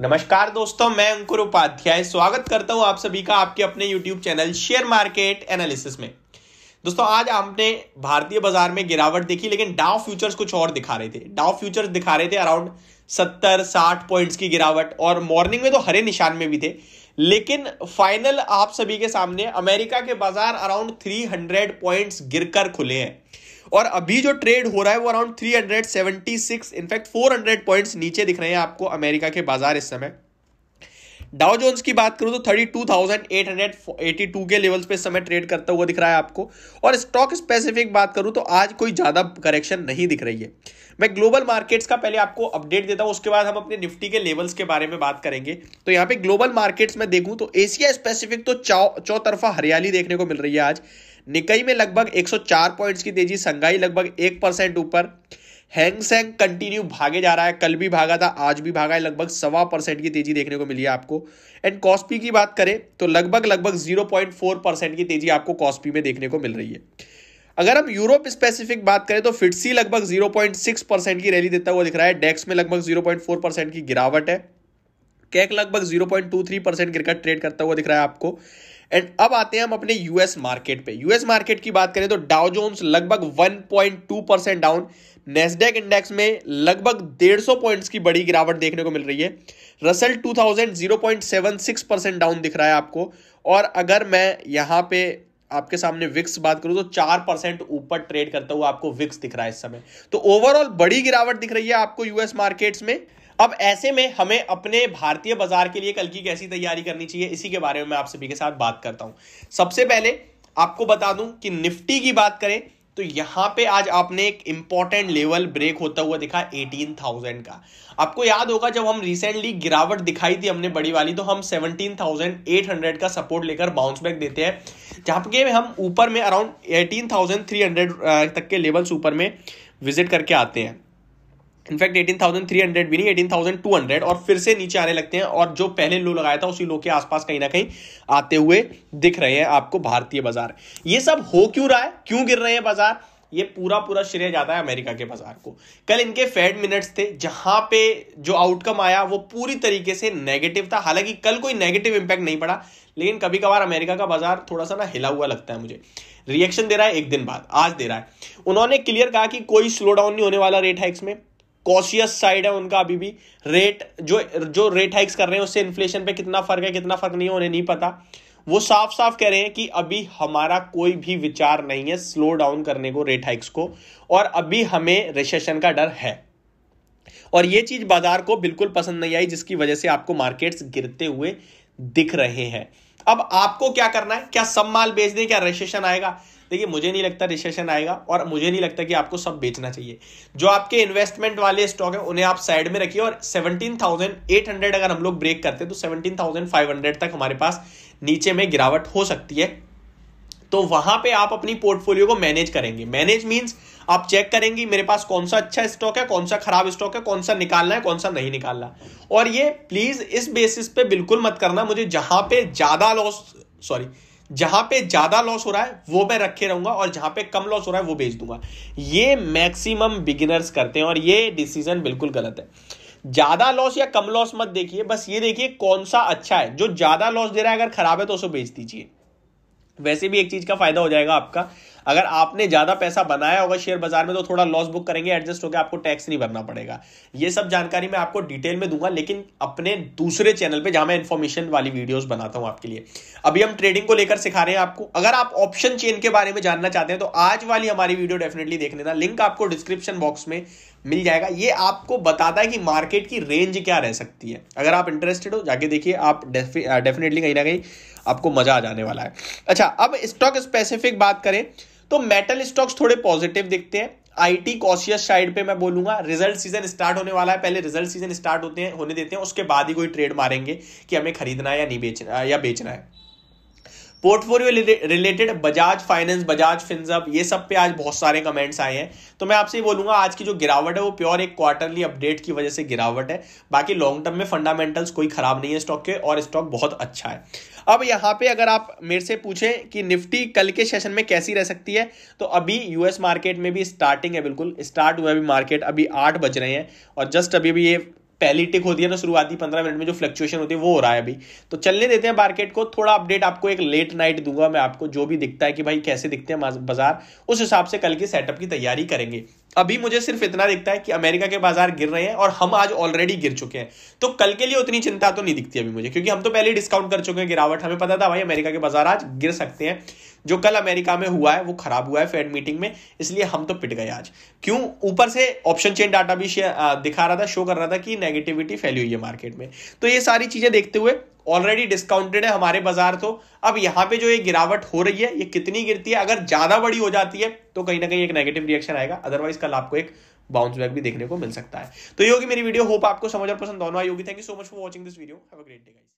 नमस्कार दोस्तों मैं अंकुर उपाध्याय स्वागत करता हूं आप सभी का आपके अपने YouTube channel share market analysis में दोस्तों आज हमने भारतीय बाजार में गिरावट देखी लेकिन डाउ फ्यूचर्स कुछ और दिखा रहे थे डाउ फ्यूचर्स दिखा रहे थे अराउंड सत्तर साठ पॉइंट्स की गिरावट और मॉर्निंग में तो हरे निशान में भी थे लेकिन फाइनल आप सभी के सामने अमेरिका के बाजार अराउंड थ्री हंड्रेड पॉइंट्स गिरकर खुले हैं और अभी जो ट्रेड हो रहा है वो अराउंड 376 इनफैक्ट 400 पॉइंट्स नीचे दिख रहे हैं आपको अमेरिका के बाजार इस समय डाउ जोन्स की बात करूं तो 32,882 के लेवल्स पे समय ट्रेड करता हुआ दिख रहा है आपको और स्टॉक स्पेसिफिक बात करूं तो आज कोई ज़्यादा करेक्शन नहीं दिख रही है मैं ग्लोबल मार्केट्स का पहले आपको अपडेट देता हूं उसके बाद हम अपने निफ्टी के लेवल्स के बारे में बात करेंगे तो यहाँ पे ग्लोबल मार्केट्स में देखूं तो एशिया स्पेसिफिक तो चौतरफा हरियाली देखने को मिल रही है आज निकाई में लगभग 104 पॉइंट्स की तेजी संघाई लगभग एक परसेंट ऊपर हैंग कंटिन्यू भागे जा रहा है कल भी भागा था आज भी भागा है लगभग सवा परसेंट की तेजी देखने को मिली है आपको एंड कॉस्पी की बात करें तो लगभग लगभग जीरो पॉइंट फोर परसेंट की तेजी आपको कॉस्पी में देखने को मिल रही है अगर हम यूरोप स्पेसिफिक बात करें तो फिटसी लगभग जीरो परसेंट की रैली देता हुआ दिख रहा है डेक्स में लगभग जीरो परसेंट की गिरावट है कैक लगभग 0.23 परसेंट गिरकर ट्रेड करता हुआ दिख रहा है आपको एंड अब आते हैं हम अपने यूएस मार्केट पे यूएस मार्केट की बात करें तो डाउ जोन्स लगभग 1.2 परसेंट डाउन नेस्डेक इंडेक्स में लगभग 150 पॉइंट्स की बड़ी गिरावट देखने को मिल रही है रसल 2000 0.76 परसेंट डाउन दिख रहा है आपको और अगर मैं यहाँ पे आपके सामने विक्स बात करूं तो चार परसेंट ऊपर ट्रेड करता हुआ आपको विक्स दिख रहा है इस समय तो ओवरऑल बड़ी गिरावट दिख रही है आपको यूएस मार्केट्स में अब ऐसे में हमें अपने भारतीय बाजार के लिए कल की कैसी तैयारी करनी चाहिए इसी के बारे में मैं आप सभी के साथ बात करता हूं सबसे पहले आपको बता दूं कि निफ्टी की बात करें तो यहां पे आज आपने एक इंपॉर्टेंट लेवल ब्रेक होता हुआ दिखा 18,000 का आपको याद होगा जब हम रिसेंटली गिरावट दिखाई थी हमने बड़ी वाली तो हम 17,800 का सपोर्ट लेकर बाउंस बैक देते हैं जहां पे हम ऊपर में अराउंड 18,300 तक के लेवल्स ऊपर में विजिट करके आते हैं इनफैक्ट 18,300 भी नहीं 18,200 और फिर से नीचे आने लगते हैं और जो पहले लो लगाया था उसी लो के आसपास कहीं ना कहीं आते हुए दिख रहे हैं आपको भारतीय बाजार ये सब हो क्यों रहा है क्यों गिर रहे हैं बाजार ये पूरा पूरा श्रेय जाता है अमेरिका के बाजार को कल इनके फेड मिनट्स थे जहां पे जो आउटकम आया वो पूरी तरीके से नेगेटिव था हालांकि कल कोई नेगेटिव इंपैक्ट नहीं पड़ा लेकिन कभी कभार अमेरिका का बाजार थोड़ा सा ना हिला हुआ लगता है मुझे रिएक्शन दे रहा है एक दिन बाद आज दे रहा है उन्होंने क्लियर कहा कि कोई स्लो डाउन नहीं होने वाला रेट हाइक्स में कॉशियस साइड है उनका अभी भी रेट जो जो रेट हाइक्स कर रहे हैं उससे इन्फ्लेशन पे कितना फर्क है कितना फर्क नहीं है उन्हें नहीं पता वो साफ साफ कह रहे हैं कि अभी हमारा कोई भी विचार नहीं है स्लो डाउन करने को रेट हाइक्स को और अभी हमें रिसेशन का डर है और ये चीज बाजार को बिल्कुल पसंद नहीं आई जिसकी वजह से आपको मार्केट्स गिरते हुए दिख रहे हैं अब आपको क्या करना है क्या सब माल बेच दें क्या रजिस्ट्रेशन आएगा देखिए मुझे नहीं लगता रिसेशन आएगा और मुझे नहीं लगता कि आपको सब बेचना चाहिए जो आपके इन्वेस्टमेंट वाले स्टॉक है उन्हें आप साइड में रखिए और सेवनटीन थाउजेंड एट हंड्रेड अगर हम लोग ब्रेक करते हैं तो सेवनटीन थाउजेंड फाइव हंड्रेड तक हमारे पास नीचे में गिरावट हो सकती है तो वहां पे आप अपनी पोर्टफोलियो को मैनेज करेंगे मैनेज मीन्स आप चेक करेंगे मेरे पास कौन सा अच्छा स्टॉक है कौन सा खराब स्टॉक है कौन सा निकालना है कौन सा नहीं निकालना और ये प्लीज इस बेसिस पे बिल्कुल मत करना मुझे जहां पे ज्यादा लॉस सॉरी जहां पे ज्यादा लॉस हो रहा है वो मैं रखे रहूंगा और जहां पे कम लॉस हो रहा है वो बेच दूंगा ये मैक्सिमम बिगिनर्स करते हैं और ये डिसीजन बिल्कुल गलत है ज्यादा लॉस या कम लॉस मत देखिए बस ये देखिए कौन सा अच्छा है जो ज्यादा लॉस दे रहा है अगर खराब है तो उसे बेच दीजिए वैसे भी एक चीज का फायदा हो जाएगा आपका अगर आपने ज़्यादा पैसा बनाया होगा शेयर बाजार में तो थोड़ा लॉस बुक करेंगे एडजस्ट होकर आपको टैक्स नहीं भरना पड़ेगा ये सब जानकारी मैं आपको डिटेल में दूंगा लेकिन अपने दूसरे चैनल पर जहां मैं इन्फॉर्मेशन वाली वीडियोज बनाता हूँ आपके लिए अभी हम ट्रेडिंग को लेकर सिखा रहे हैं आपको अगर आप ऑप्शन चेन के बारे में जानना चाहते हैं तो आज वाली हमारी वीडियो डेफिनेटली देख लेना लिंक आपको डिस्क्रिप्शन बॉक्स में मिल जाएगा ये आपको बताता है कि मार्केट की रेंज क्या रह सकती है अगर आप इंटरेस्टेड हो जाके देखिए आप डेफिनेटली uh, कहीं ना कहीं आपको मजा आ जाने वाला है अच्छा अब स्टॉक स्पेसिफिक बात करें तो मेटल स्टॉक्स थोड़े पॉजिटिव दिखते हैं आईटी कॉशियस साइड पे मैं बोलूंगा रिजल्ट सीजन स्टार्ट होने वाला है पहले रिजल्ट सीजन स्टार्ट होते हैं होने देते हैं उसके बाद ही कोई ट्रेड मारेंगे कि हमें खरीदना है या नहीं बेचना या बेचना है portfolio related Bajaj finance Bajaj Finserv ये सब पे आज बहुत सारे कमेंट्स आए हैं तो मैं आपसे ये बोलूंगा आज की जो गिरावट है वो प्योर एक क्वार्टरली अपडेट की वजह से गिरावट है बाकी लॉन्ग टर्म में फंडामेंटल्स कोई खराब नहीं है स्टॉक के और स्टॉक बहुत अच्छा है अब यहाँ पे अगर आप मेरे से पूछें कि निफ्टी कल के सेशन में कैसी रह सकती है तो अभी यूएस मार्केट में भी स्टार्टिंग है बिल्कुल स्टार्ट हुआ अभी मार्केट अभी आठ बज रहे हैं और जस्ट अभी भी ये पहली टिक होती है ना तो शुरुआती पंद्रह मिनट में जो फ्लक्चुएशन होती है वो हो रहा है अभी तो चलने देते हैं मार्केट को थोड़ा अपडेट आपको एक लेट नाइट दूंगा मैं आपको जो भी दिखता है कि भाई कैसे दिखते हैं बाजार उस हिसाब से कल की सेटअप की तैयारी करेंगे अभी मुझे सिर्फ इतना दिखता है कि अमेरिका के बाजार गिर रहे हैं और हम आज ऑलरेडी गिर चुके हैं तो कल के लिए उतनी चिंता तो नहीं दिखती अभी मुझे क्योंकि हम तो पहले डिस्काउंट कर चुके हैं गिरावट हमें पता था भाई अमेरिका के बाजार आज गिर सकते हैं जो कल अमेरिका में हुआ है वो खराब हुआ है फेड मीटिंग में इसलिए हम तो पिट गए आज क्यों ऊपर से ऑप्शन चेन डाटा भी दिखा रहा था शो कर रहा था कि नेगेटिविटी फैली हुई है मार्केट में तो ये सारी चीजें देखते हुए ऑलरेडी डिस्काउंटेड है हमारे बाजार तो अब यहाँ पे जो ये गिरावट हो रही है ये कितनी गिरती है अगर ज्यादा बड़ी हो जाती है तो कहीं ना कहीं एक नेगेटिव रिएक्शन आएगा अदरवाइज कल आपको एक बाउंस बैक भी देखने को मिल सकता है तो ये होगी मेरी वीडियो होप आपको समझ और पसंद दोनों आई होगी thank you so much for watching this video have a great day guys